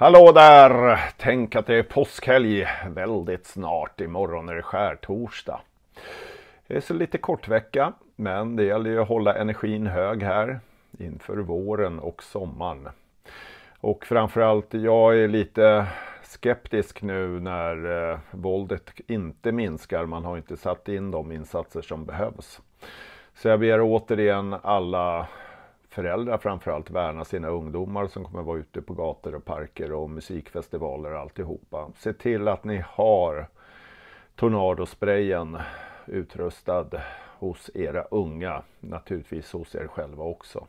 Hallå där! Tänk att det är påskhelg väldigt snart. Imorgon är det skärtorsdag. Det är så lite kort vecka, men det gäller ju att hålla energin hög här inför våren och sommaren. Och framförallt, jag är lite skeptisk nu när eh, våldet inte minskar. Man har inte satt in de insatser som behövs. Så jag ber återigen alla föräldrar framförallt värna sina ungdomar som kommer vara ute på gator och parker och musikfestivaler och alltihopa. Se till att ni har Tornadosprayen utrustad hos era unga. Naturligtvis hos er själva också.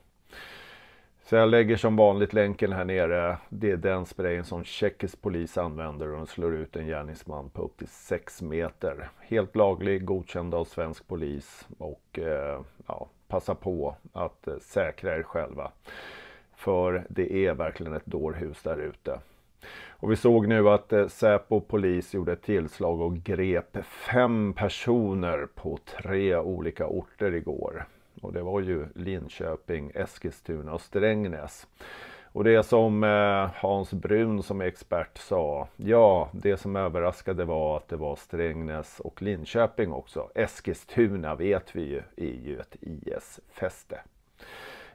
Så jag lägger som vanligt länken här nere. Det är den sprayen som tjeckisk polis använder och den slår ut en gärningsman på upp till 6 meter. Helt laglig, godkänd av svensk polis och eh, ja, passa på att eh, säkra er själva. För det är verkligen ett dårhus där ute. Och vi såg nu att eh, Säpo och polis gjorde ett tillslag och grep fem personer på tre olika orter igår. Och det var ju Linköping, Eskilstuna och Strängnäs. Och det som eh, Hans Brun som är expert sa, ja det som överraskade var att det var Strängnäs och Linköping också. Eskilstuna vet vi ju är ju ett IS-fäste.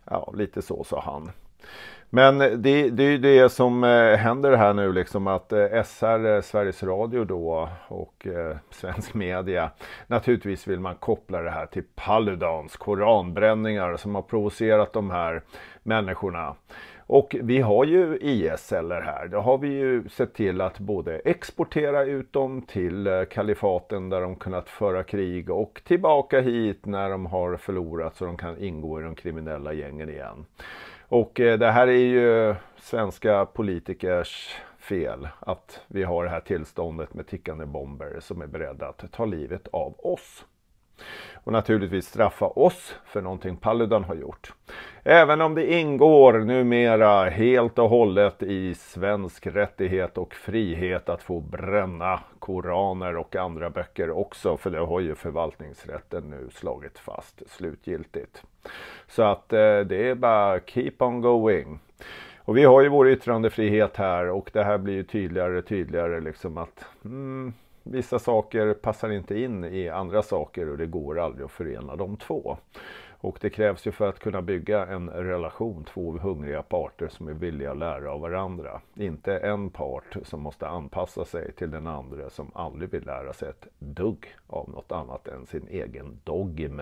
Ja, lite så sa han. Men det, det är ju det som eh, händer här nu liksom att eh, SR, eh, Sveriges Radio då och svensk media. Naturligtvis vill man koppla det här till Paludans koranbränningar som har provocerat de här människorna. Och vi har ju IS-celler här. Då har vi ju sett till att både exportera ut dem till kalifaten där de kunnat föra krig och tillbaka hit när de har förlorat så de kan ingå i de kriminella gängen igen. Och eh, det här är ju svenska politikers fel att vi har det här tillståndet med tickande bomber som är beredda att ta livet av oss. Och naturligtvis straffa oss för någonting Paludan har gjort. Även om det ingår numera helt och hållet i svensk rättighet och frihet att få bränna koraner och andra böcker också. För det har ju förvaltningsrätten nu slagit fast slutgiltigt. Så att eh, det är bara keep on going. Och vi har ju vår yttrandefrihet här och det här blir ju tydligare och tydligare liksom att mm, Vissa saker passar inte in i andra saker och det går aldrig att förena de två. Och det krävs ju för att kunna bygga en relation, två hungriga parter som är villiga att lära av varandra. Inte en part som måste anpassa sig till den andra som aldrig vill lära sig ett dugg av något annat än sin egen dogm.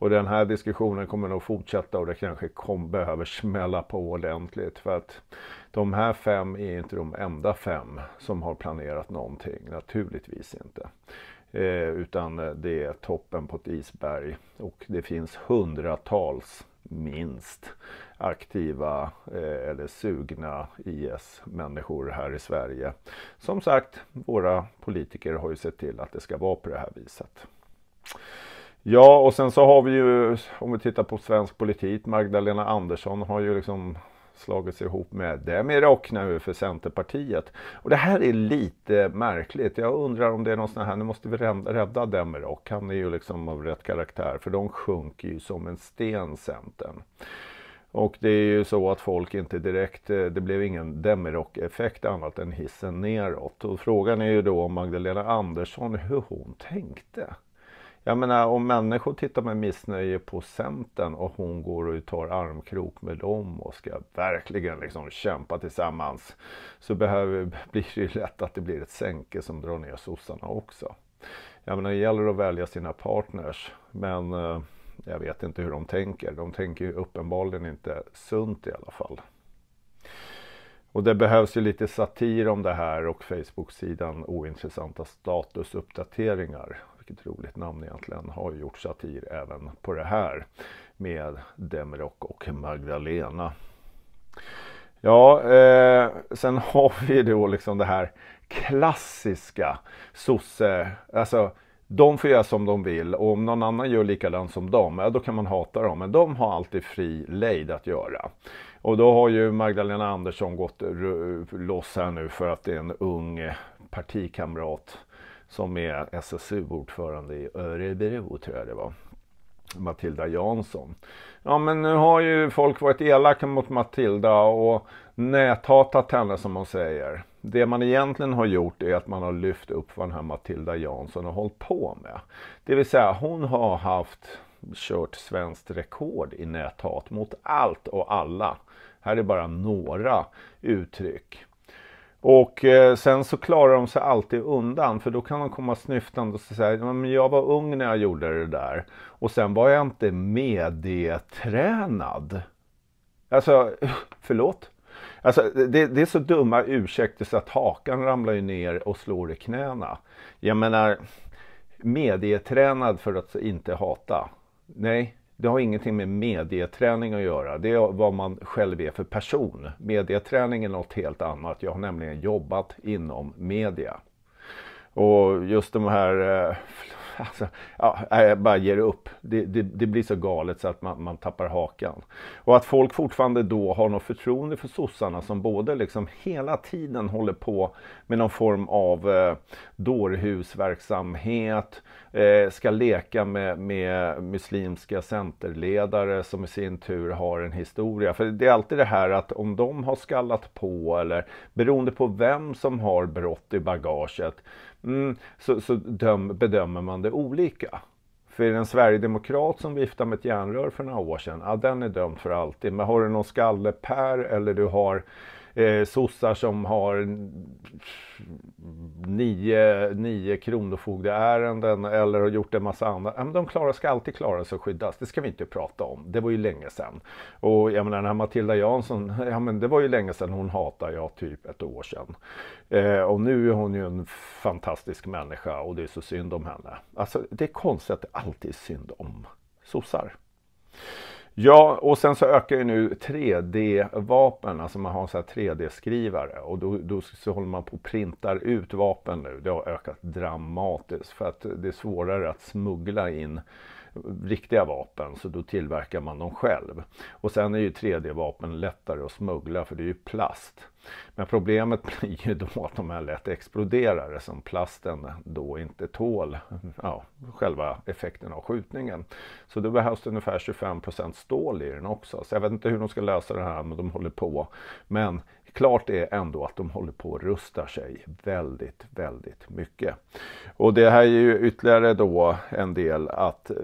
Och den här diskussionen kommer nog fortsätta och det kanske kom, behöver smälla på ordentligt. För att de här fem är inte de enda fem som har planerat någonting. Naturligtvis inte. Eh, utan det är toppen på ett isberg. Och det finns hundratals minst aktiva eh, eller sugna IS-människor här i Sverige. Som sagt, våra politiker har ju sett till att det ska vara på det här viset. Ja, och sen så har vi ju, om vi tittar på svensk politik, Magdalena Andersson har ju liksom slagit sig ihop med Demirok nu för Centerpartiet. Och det här är lite märkligt. Jag undrar om det är någon sån här, nu måste vi rädda Demirok. Han är ju liksom av rätt karaktär, för de sjunker ju som en sten, Centern. Och det är ju så att folk inte direkt, eh, det blev ingen Demirok-effekt annat än hissen neråt. Och frågan är ju då om Magdalena Andersson, hur hon tänkte. Jag menar om människor tittar med missnöje på Centern och hon går och tar armkrok med dem och ska verkligen liksom kämpa tillsammans. Så behöver, blir det ju lätt att det blir ett sänke som drar ner sossarna också. Jag menar det gäller att välja sina partners. Men eh, jag vet inte hur de tänker. De tänker ju uppenbarligen inte sunt i alla fall. Och det behövs ju lite satir om det här och Facebook-sidan ointressanta statusuppdateringar vilket roligt namn egentligen, har gjort satir även på det här med Demirok och Magdalena. Ja, eh, sen har vi då liksom det här klassiska sosse, alltså de får göra som de vill och om någon annan gör likadant som dem, ja, då kan man hata dem. Men de har alltid fri lejd att göra. Och då har ju Magdalena Andersson gått loss här nu för att det är en ung partikamrat som är SSU-ordförande i Örebro, tror jag det var. Matilda Jansson. Ja men nu har ju folk varit elaka mot Matilda och näthatat henne som hon säger. Det man egentligen har gjort är att man har lyft upp vad den här Matilda Jansson har hållit på med. Det vill säga hon har haft kört svenskt rekord i näthat mot allt och alla. Här är bara några uttryck. Och eh, sen så klarar de sig alltid undan för då kan de komma snyftande och säga men jag var ung när jag gjorde det där och sen var jag inte medietränad. Alltså, förlåt? Alltså, det, det är så dumma ursäkter så att hakan ramlar ju ner och slår i knäna. Jag menar, medietränad för att inte hata. Nej, det har ingenting med medieträning att göra. Det är vad man själv är för person. Medieträning är något helt annat. Jag har nämligen jobbat inom media. Och just de här eh, alltså, ja, jag bara ger upp. Det, det, det, blir så galet så att man, man tappar hakan. Och att folk fortfarande då har något förtroende för sossarna som både liksom hela tiden håller på med någon form av eh, dårhusverksamhet, eh, ska leka med, med muslimska centerledare som i sin tur har en historia. För det är alltid det här att om de har skallat på eller beroende på vem som har brott i bagaget mm, så, så döm, bedömer man det olika. För är det en sverigedemokrat som viftar med ett järnrör för några år sedan, ja den är dömd för alltid. Men har du någon skallepär eller du har eh, sossar som har nio, nio kronofogdeärenden eller har gjort en massa annat. Men de klarar, ska alltid klara sig och skyddas. Det ska vi inte prata om. Det var ju länge sedan. Och jag menar den här Matilda Jansson, ja men det var ju länge sedan hon hatade jag typ ett år sedan. Eh, och nu är hon ju en fantastisk människa och det är så synd om henne. Alltså det är konstigt att det alltid är synd om sossar. Ja, och sen så ökar ju nu 3D-vapen, alltså man har så 3D-skrivare och då, då, så håller man på och printar ut vapen nu. Det har ökat dramatiskt för att det är svårare att smuggla in riktiga vapen så då tillverkar man dem själv. Och sen är ju 3D-vapen lättare att smuggla för det är ju plast. Men problemet blir ju då att de här lätt exploderar som plasten då inte tål ja, själva effekten av skjutningen. Så då behövs det ungefär 25 stål i den också. Så jag vet inte hur de ska lösa det här men de håller på. Men klart är ändå att de håller på att rusta sig väldigt, väldigt mycket. Och det här är ju ytterligare då en del att eh,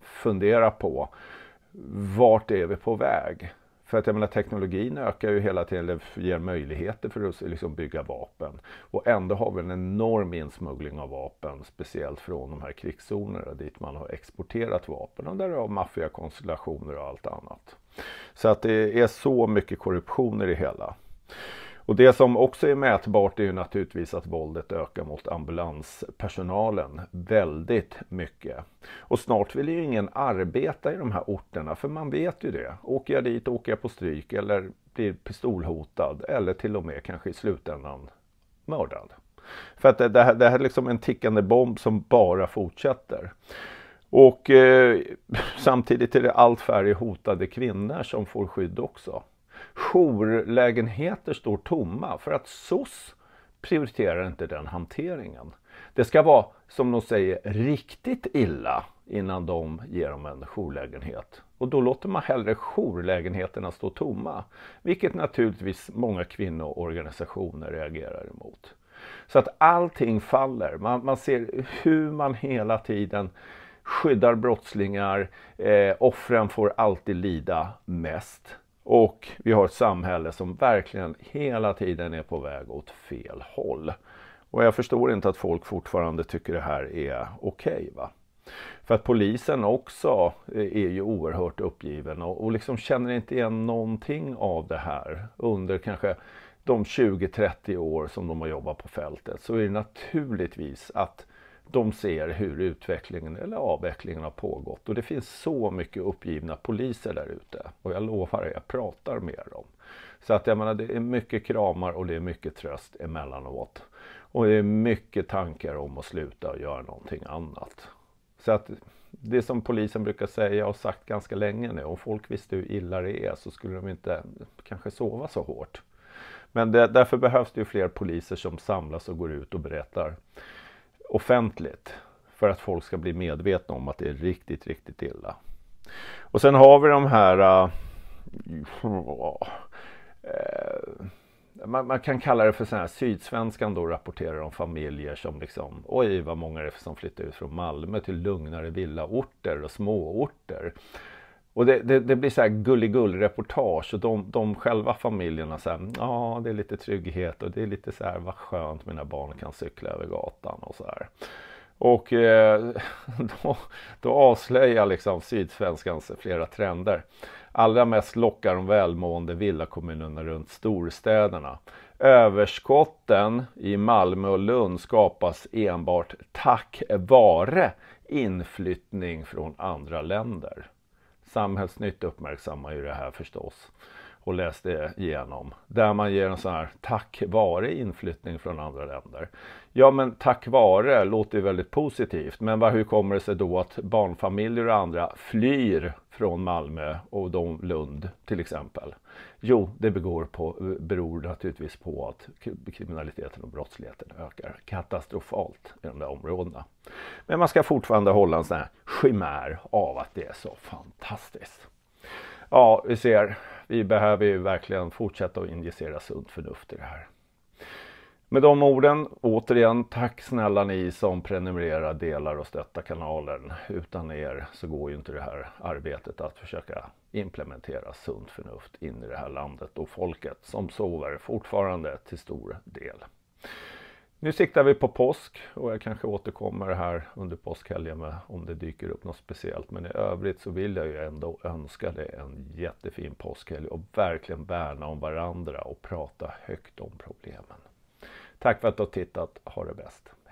fundera på. Vart är vi på väg? För att jag menar, teknologin ökar ju hela tiden, eller ger möjligheter för att liksom bygga vapen. Och ändå har vi en enorm insmuggling av vapen, speciellt från de här krigszonerna dit man har exporterat vapen och där har maffiakonstellationer och allt annat. Så att det är så mycket korruption i det hela. Och det som också är mätbart är ju naturligtvis att våldet ökar mot ambulanspersonalen väldigt mycket. Och snart vill ju ingen arbeta i de här orterna, för man vet ju det. Åker jag dit, åker jag på stryk eller blir pistolhotad eller till och med kanske i slutändan mördad. För att det, det, här, det här är liksom en tickande bomb som bara fortsätter. Och eh, samtidigt är det allt färre hotade kvinnor som får skydd också jourlägenheter står tomma för att SOS prioriterar inte den hanteringen. Det ska vara, som de säger, riktigt illa innan de ger dem en jourlägenhet. Och då låter man hellre jourlägenheterna stå tomma. Vilket naturligtvis många kvinnoorganisationer reagerar emot. Så att allting faller. Man, man ser hur man hela tiden skyddar brottslingar. Eh, offren får alltid lida mest. Och vi har ett samhälle som verkligen hela tiden är på väg åt fel håll. Och jag förstår inte att folk fortfarande tycker det här är okej. Okay, För att polisen också eh, är ju oerhört uppgiven och, och liksom känner inte igen någonting av det här under kanske de 20-30 år som de har jobbat på fältet så är det naturligtvis att de ser hur utvecklingen eller avvecklingen har pågått. Och det finns så mycket uppgivna poliser där ute. Och jag lovar jag pratar med dem. Så att jag menar, det är mycket kramar och det är mycket tröst emellanåt. Och det är mycket tankar om att sluta och göra någonting annat. Så att det som polisen brukar säga och sagt ganska länge nu. Om folk visste hur illa det är så skulle de inte kanske sova så hårt. Men det, därför behövs det ju fler poliser som samlas och går ut och berättar offentligt. För att folk ska bli medvetna om att det är riktigt, riktigt illa. Och sen har vi de här äh, eh, man, kan kalla det för så här Sydsvenskan då rapporterar om familjer som liksom oj vad många det är som flyttar ut från Malmö till lugnare villaorter och småorter. Och det, det, det blir så här gulligull-reportage och de, de själva familjerna säger, här, ja det är lite trygghet och det är lite så här, vad skönt mina barn kan cykla över gatan och så här. Och eh, då, då avslöjar liksom Sydsvenskans flera trender. Allra mest lockar de välmående villakommunerna runt storstäderna. Överskotten i Malmö och Lund skapas enbart tack vare inflyttning från andra länder. Samhällsnytt uppmärksammar ju det här förstås och läste igenom. Där man ger en sån här tack vare inflyttning från andra länder. Ja men tack vare låter ju väldigt positivt. Men vad, hur kommer det sig då att barnfamiljer och andra flyr från Malmö och de Lund till exempel? Jo, det begår på, beror naturligtvis på att kriminaliteten och brottsligheten ökar katastrofalt i de där områdena. Men man ska fortfarande hålla en sån här chimär av att det är så fantastiskt. Ja, vi ser, vi behöver ju verkligen fortsätta att injicera sunt förnuft i det här. Med de orden, återigen, tack snälla ni som prenumererar, delar och stöttar kanalen. Utan er så går ju inte det här arbetet att försöka implementera sunt förnuft in i det här landet och folket som sover fortfarande till stor del. Nu siktar vi på påsk och jag kanske återkommer här under påskhelgen med om det dyker upp något speciellt. Men i övrigt så vill jag ju ändå önska dig en jättefin påskhelg och verkligen värna om varandra och prata högt om problemen. Tack för att du har tittat. Ha det bäst!